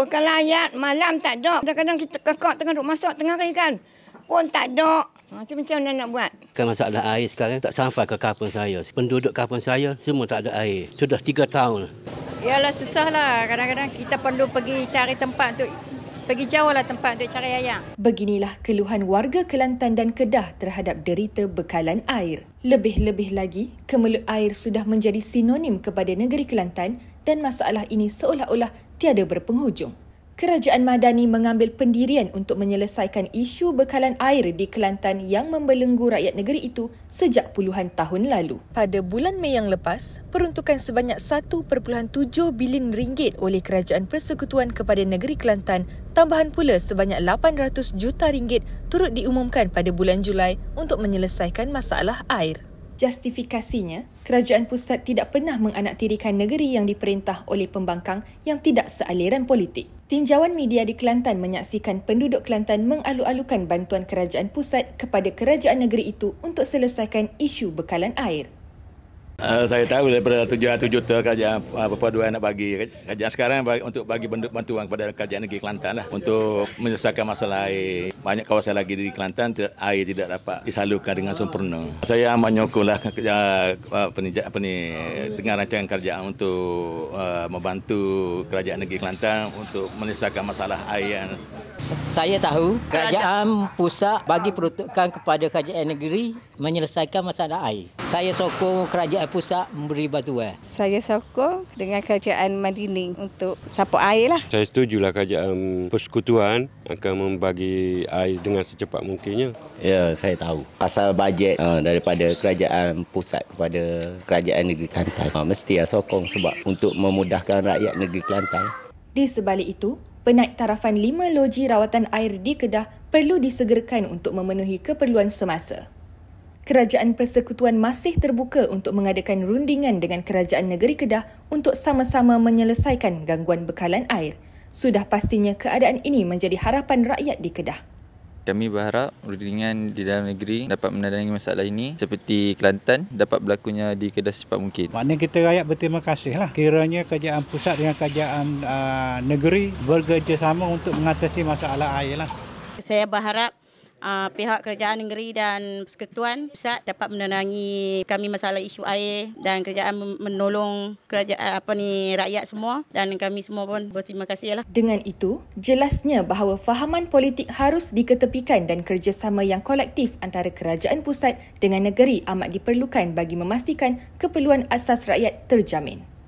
Bukan layak, malam tak ada. Kadang-kadang kita kekak tengah duk masak tengah hari kan. Pun tak ada. Ha, macam macam mana nak buat? Kan masalah air sekarang tak sampai ke kampung saya. Penduduk kampung saya semua tak ada air. Sudah tiga tahun. Yalah susah lah. Kadang-kadang kita perlu pergi cari tempat untuk pergi jauh lah tempat untuk cari ayam. Beginilah keluhan warga Kelantan dan Kedah terhadap derita bekalan air. Lebih-lebih lagi, kemelut air sudah menjadi sinonim kepada negeri Kelantan dan masalah ini seolah-olah tiada berpenghujung. Kerajaan Madani mengambil pendirian untuk menyelesaikan isu bekalan air di Kelantan yang membelenggu rakyat negeri itu sejak puluhan tahun lalu. Pada bulan Mei yang lepas, peruntukan sebanyak 1.7 bilion ringgit oleh Kerajaan Persekutuan kepada negeri Kelantan, tambahan pula sebanyak 800 juta ringgit turut diumumkan pada bulan Julai untuk menyelesaikan masalah air. Justifikasinya, kerajaan pusat tidak pernah menganaktirikan negeri yang diperintah oleh pembangkang yang tidak sealiran politik. Tinjauan media di Kelantan menyaksikan penduduk Kelantan mengalu-alukan bantuan kerajaan pusat kepada kerajaan negeri itu untuk selesaikan isu bekalan air. Uh, saya tahu daripada 7 juta, juta kerajaan uh, eh, berapa dua nak bagi kerajaan sekarang bagi, untuk bagi bantuan kepada kerajaan negeri Kelantan lah untuk menyelesaikan masalah air. Banyak kawasan lagi di Kelantan tidak, air tidak dapat disalurkan dengan sempurna. Saya amat nyokong lah uh, eh, dengan rancangan kerajaan untuk uh, membantu kerajaan negeri Kelantan untuk menyelesaikan masalah air yang saya tahu kerajaan pusat bagi peruntukan kepada kerajaan negeri menyelesaikan masalah air. Saya sokong kerajaan pusat memberi bantuan. Saya sokong dengan kerajaan mandiri untuk sapu air lah. Saya setuju lah kerajaan persekutuan akan membagi air dengan secepat mungkinnya. Ya, saya tahu. Pasal bajet ah, daripada kerajaan pusat kepada kerajaan negeri Kelantan. Uh, mesti ya sokong sebab untuk memudahkan rakyat negeri Kelantan. Di sebalik itu, penaik tarafan lima loji rawatan air di Kedah perlu disegerakan untuk memenuhi keperluan semasa kerajaan persekutuan masih terbuka untuk mengadakan rundingan dengan kerajaan negeri Kedah untuk sama-sama menyelesaikan gangguan bekalan air. Sudah pastinya keadaan ini menjadi harapan rakyat di Kedah. Kami berharap rundingan di dalam negeri dapat menandangi masalah ini seperti Kelantan dapat berlakunya di Kedah secepat mungkin. Maknanya kita rakyat berterima kasih lah. Kiranya kerajaan pusat dengan kerajaan uh, negeri bekerjasama untuk mengatasi masalah air lah. Saya berharap uh, pihak kerajaan negeri dan persekutuan pusat dapat menenangi kami masalah isu air dan kerajaan menolong kerajaan ah, apa ni rakyat semua dan kami semua pun berterima kasih lah. Dengan itu, jelasnya bahawa fahaman politik harus diketepikan dan kerjasama yang kolektif antara kerajaan pusat dengan negeri amat diperlukan bagi memastikan keperluan asas rakyat terjamin.